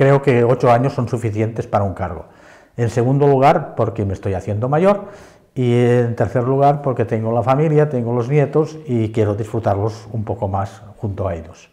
creo que ocho años son suficientes para un cargo. En segundo lugar, porque me estoy haciendo mayor. Y en tercer lugar, porque tengo la familia, tengo los nietos y quiero disfrutarlos un poco más junto a ellos.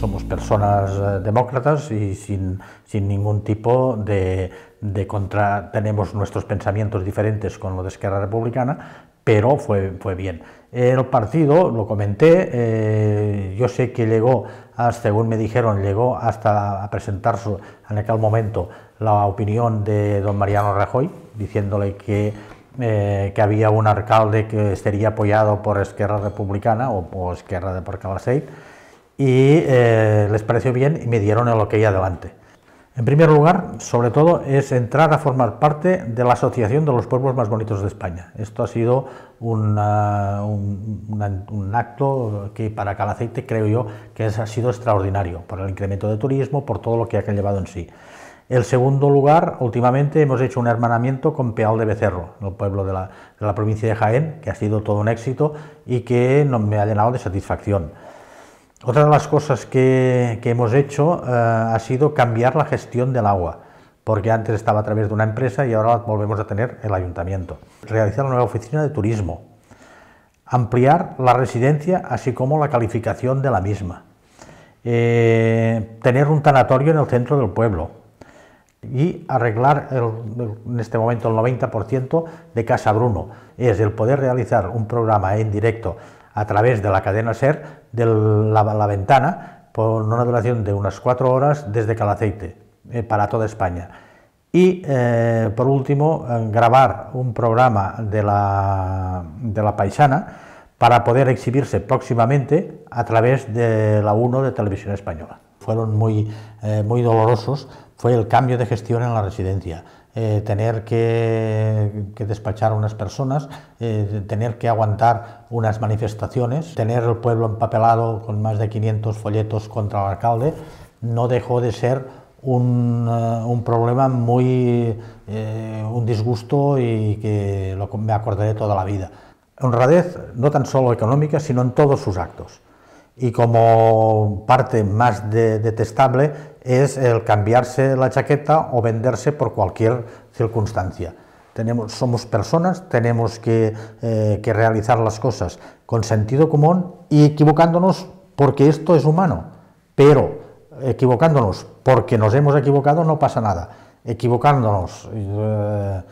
somos personas eh, demócratas y sin, ningún tipo de, de, contra... Tenemos nuestros pensamientos diferentes con lo de Esquerra Republicana, pero fue, fue bien. El partido, lo comenté, eh, yo sé que llegó, ah, según me dijeron, llegó hasta a presentarse en aquel momento la opinión de don Mariano Rajoy, diciéndole que, eh, que había un alcalde que estaría apoyado por Esquerra Republicana o por Esquerra de Porcalaseit, y eh, les pareció bien y me dieron lo que iba adelante. En primer lugar, sobre todo, es entrar a formar parte de la Asociación de los Pueblos Más Bonitos de España. Esto ha sido un, acto que para Calaceite creo yo que ha sido extraordinario, por el incremento de turismo, por todo lo que ha llevado en sí. El segundo lugar, últimamente hemos hecho un hermanamiento con Peal de Becerro, el pueblo de la, provincia de Jaén, que ha sido todo un éxito y que no, me ha llenado de satisfacción. Otra de las cosas que, hemos hecho eh, ha sido cambiar la gestión del agua, porque antes estaba a través de una empresa y ahora volvemos a tener el ayuntamiento. Realizar una nueva oficina de turismo, ampliar la residencia, así como la calificación de la misma, eh, tener un tanatorio en el centro del pueblo y arreglar en este momento el 90% de Casa Bruno. Es el poder realizar un programa en directo a través de la cadena SER de la, ventana por una duración de unas cuatro horas desde Calaceite eh, para toda España. Y eh, por último, eh, grabar un programa de la, de la paisana para poder exhibirse próximamente a través de la 1 de Televisión Española fueron eh, muy, dolorosos fue el cambio de gestión en la residencia. Eh, tener que, despachar a unas personas, eh, tener que aguantar unas manifestaciones, tener el pueblo empapelado con más de 500 folletos contra el alcalde, no dejó de ser un, problema muy, un disgusto y que me acordaré toda la vida. Honradez no tan solo económica, sino en todos sus actos y como parte más detestable es el cambiarse la chaqueta o venderse por cualquier circunstancia. somos personas, tenemos eh, que, realizar las cosas con sentido común y equivocándonos porque esto es humano, pero equivocándonos porque nos hemos equivocado no pasa nada. Equivocándonos eh,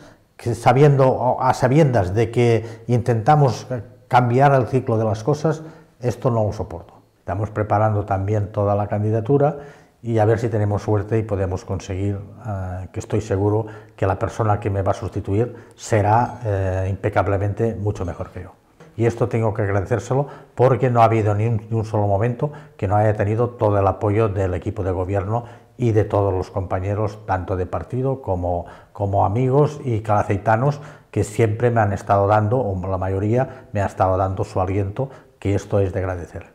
sabiendo a sabiendas de que intentamos cambiar el ciclo de las cosas, esto no lo soporto. Estamos preparando también toda la candidatura y a ver si tenemos suerte y podemos conseguir, eh, que estoy seguro que la persona que me va a sustituir será eh, impecablemente mucho mejor que yo. Y esto tengo que agradecérselo porque no ha habido ni un, solo momento que no haya tenido todo el apoyo del equipo de gobierno y de todos los compañeros, tanto de partido como, como amigos y calaceitanos, que siempre me han estado dando, o la mayoría me ha estado dando su aliento, que esto es de agradecer.